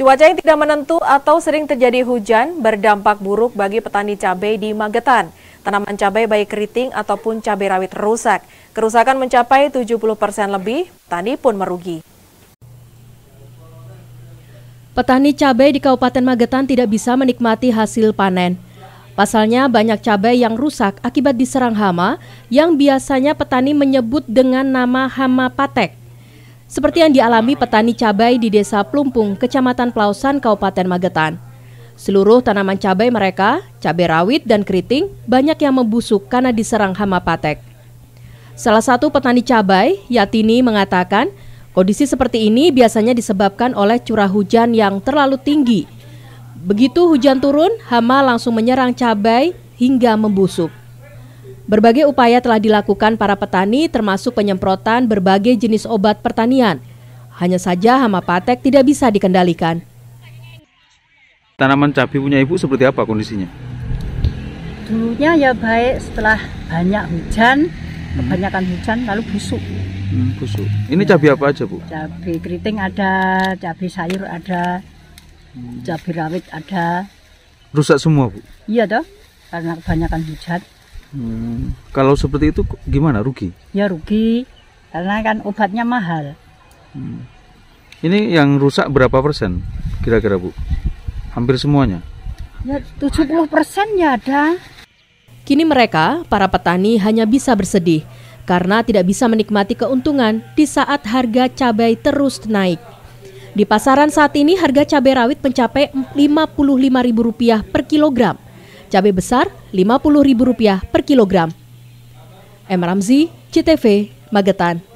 Cuaca yang tidak menentu atau sering terjadi hujan berdampak buruk bagi petani cabai di Magetan. Tanaman cabai baik keriting ataupun cabai rawit rusak. Kerusakan mencapai 70 persen lebih, petani pun merugi. Petani cabai di Kabupaten Magetan tidak bisa menikmati hasil panen. Pasalnya banyak cabai yang rusak akibat diserang hama yang biasanya petani menyebut dengan nama hama patek seperti yang dialami petani cabai di Desa Plumpung, Kecamatan Plausan, Kabupaten Magetan. Seluruh tanaman cabai mereka, cabai rawit dan keriting, banyak yang membusuk karena diserang hama patek. Salah satu petani cabai, Yatini, mengatakan kondisi seperti ini biasanya disebabkan oleh curah hujan yang terlalu tinggi. Begitu hujan turun, hama langsung menyerang cabai hingga membusuk. Berbagai upaya telah dilakukan para petani termasuk penyemprotan berbagai jenis obat pertanian. Hanya saja hama patek tidak bisa dikendalikan. Tanaman cabai punya ibu seperti apa kondisinya? Dulunya ya baik setelah banyak hujan, hmm. kebanyakan hujan lalu busuk. Hmm, busuk. Ini ya. cabai apa aja bu? Cabai keriting ada, cabai sayur ada, hmm. cabai rawit ada. Rusak semua bu? Iya dong, karena kebanyakan hujan. Hmm. Kalau seperti itu gimana rugi? Ya rugi karena kan obatnya mahal. Hmm. Ini yang rusak berapa persen kira-kira Bu? Hampir semuanya? Ya 70 persen ya ada. Kini mereka, para petani hanya bisa bersedih karena tidak bisa menikmati keuntungan di saat harga cabai terus naik. Di pasaran saat ini harga cabai rawit mencapai Rp55.000 per kilogram. Cabai besar Rp50.000 per kilogram. M. Ramzi, CTV, Magetan.